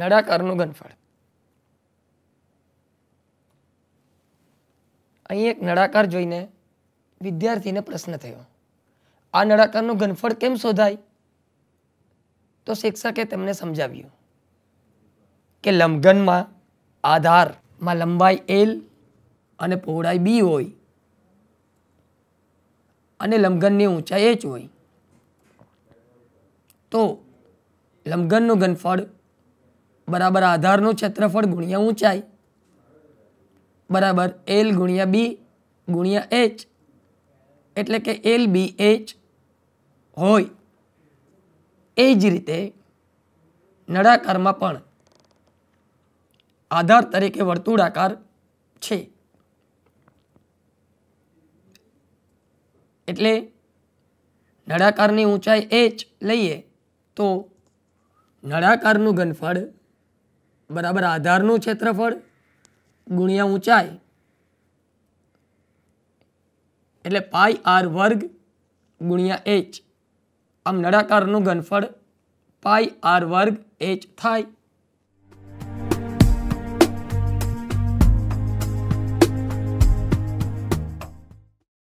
નળાકારનું ઘનફળ અહીં એક નળાકાર જોઈને વિદ્યાર્થીને પ્રશ્ન થયો આ નળાકારનું ઘનફળ કેમ શોધાય તો શિક્ષકે તેમને સમજાવ્યું કે લંબઘનમાં આધારમાં લંબાઈ એલ અને પહોળાઈ બી હોય અને લંબઘનની ઊંચાઈ એચ હોય તો લંબઘનનું ઘનફળ બરાબર આધારનું ક્ષેત્રફળ ગુણ્યા ઊંચાઈ બરાબર એલ ગુણ્યા બી ગુણ્યા એચ એટલે કે એલ બી એચ હોય એ જ રીતે નળાકારમાં પણ આધાર તરીકે વર્તુળાકાર છે એટલે નળાકારની ઊંચાઈ એચ લઈએ તો નળાકારનું ગનફળ બરાબર આધારનું ક્ષેત્રફળ ગુણ્યા ઊંચાઈ એટલે પાઈ આર વર્ગ ગુણ્યા એચ આમ નળાકારનું ગનફળ પાઈ આર વર્ગ એચ થાય